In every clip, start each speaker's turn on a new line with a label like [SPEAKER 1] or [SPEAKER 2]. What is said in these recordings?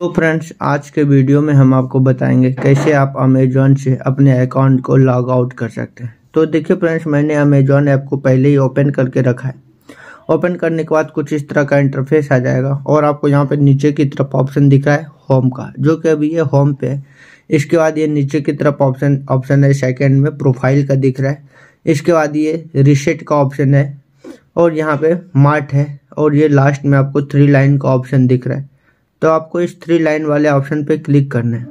[SPEAKER 1] तो फ्रेंड्स आज के वीडियो में हम आपको बताएंगे कैसे आप अमेजोन से अपने अकाउंट को लॉग आउट कर सकते हैं तो देखिए फ्रेंड्स मैंने अमेजोन ऐप को पहले ही ओपन करके रखा है ओपन करने के बाद कुछ इस तरह का इंटरफेस आ जाएगा और आपको यहाँ पे नीचे की तरफ ऑप्शन दिख रहा है होम का जो कि अभी ये होम पे है इसके बाद ये नीचे की तरफ ऑप्शन ऑप्शन है सेकेंड में प्रोफाइल का दिख रहा है इसके बाद ये रिसेट का ऑप्शन है और यहाँ पे मार्ट है और ये लास्ट में आपको थ्री लाइन का ऑप्शन दिख रहा है तो आपको इस थ्री लाइन वाले ऑप्शन पे क्लिक करना है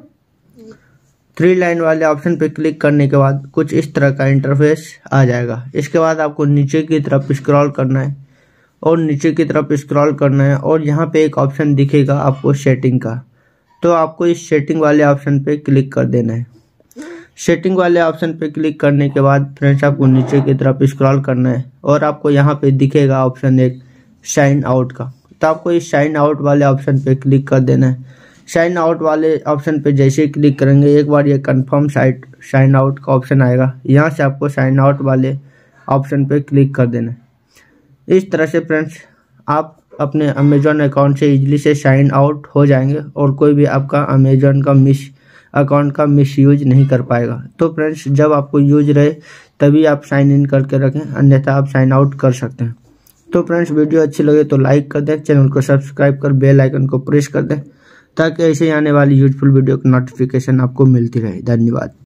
[SPEAKER 1] थ्री लाइन वाले ऑप्शन पे क्लिक करने के बाद कुछ इस तरह का इंटरफेस आ जाएगा इसके बाद आपको नीचे की तरफ स्क्रॉल करना है और नीचे की तरफ स्क्रॉल करना है और यहाँ पे एक ऑप्शन दिखेगा आपको सेटिंग का तो आपको इस सेटिंग वाले ऑप्शन पे क्लिक कर देना है सेटिंग वाले ऑप्शन पे क्लिक करने के बाद फ्रेंड्स आपको नीचे की तरफ स्क्रॉल करना है और आपको यहाँ पे दिखेगा ऑप्शन एक साइन आउट का तो आपको इस शाइन आउट वाले ऑप्शन पे क्लिक कर देना है साइन आउट वाले ऑप्शन पे जैसे ही क्लिक करेंगे एक बार ये कंफर्म साइट साइन आउट का ऑप्शन आएगा यहाँ से आपको साइन आउट वाले ऑप्शन पे क्लिक कर देना है इस तरह से फ्रेंड्स आप अपने अमेजोन अकाउंट से इजली से शाइन आउट हो जाएंगे और कोई भी आपका अमेजोन का मिस अकाउंट का मिस यूज नहीं कर पाएगा तो फ्रेंड्स जब आपको यूज रहे तभी आप साइन इन करके रखें अन्यथा आप साइन आउट कर सकते हैं तो फ्रेंड्स वीडियो अच्छी लगे तो लाइक कर दें चैनल को सब्सक्राइब कर बेल आइकन को प्रेस कर दें ताकि ऐसे आने वाली यूजफुल वीडियो की नोटिफिकेशन आपको मिलती रहे धन्यवाद